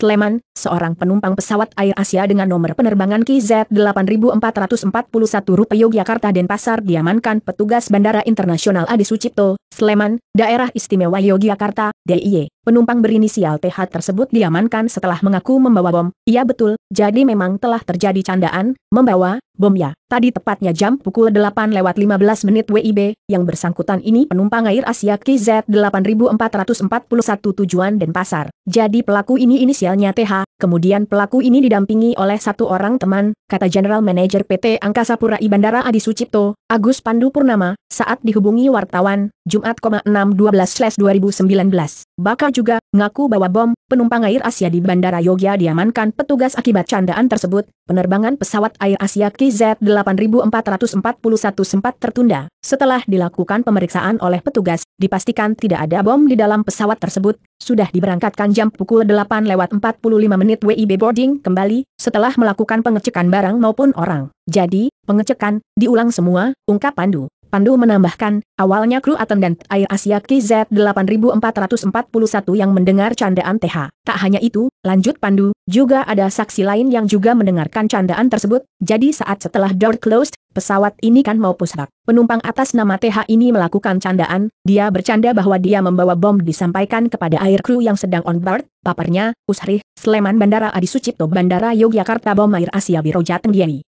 Sleman, seorang penumpang pesawat Air Asia dengan nomor penerbangan KZ8441 Rupa Yogyakarta Denpasar diamankan petugas Bandara Internasional Adi Sucipto, Sleman, Daerah Istimewa Yogyakarta, DIY. Penumpang berinisial TH tersebut diamankan setelah mengaku membawa bom. Iya betul, jadi memang telah terjadi candaan, membawa, bom ya. Tadi tepatnya jam pukul 8 lewat 15 menit WIB, yang bersangkutan ini penumpang Air Asia KZ8441 tujuan Denpasar. Jadi pelaku ini inisialnya TH, kemudian pelaku ini didampingi oleh satu orang teman, kata General Manager PT Angkasa Pura I Bandara Adi Sucipto, Agus Pandu Purnama, saat dihubungi wartawan, Jumat 6.12.2019. 2019. Baka juga ngaku bahwa bom penumpang Air Asia di Bandara Yogyakarta diamankan petugas akibat candaan tersebut. Penerbangan pesawat Air Asia KZ8441 sempat tertunda. Setelah dilakukan pemeriksaan oleh petugas, dipastikan tidak ada bom di dalam pesawat tersebut. Sudah diberangkatkan jam pukul 8 lewat 45 menit WIB boarding kembali setelah melakukan pengecekan barang maupun orang. Jadi, pengecekan diulang semua, ungkap Pandu. Pandu menambahkan, awalnya kru dan Air Asia KZ8441 yang mendengar candaan TH. Tak hanya itu, lanjut Pandu, juga ada saksi lain yang juga mendengarkan candaan tersebut, jadi saat setelah door closed, pesawat ini kan mau pusrak. Penumpang atas nama TH ini melakukan candaan, dia bercanda bahwa dia membawa bom disampaikan kepada air kru yang sedang on board, paparnya, Usri, Sleman Bandara Adi Sucipto Bandara Yogyakarta Bom Air Asia Biro Jateng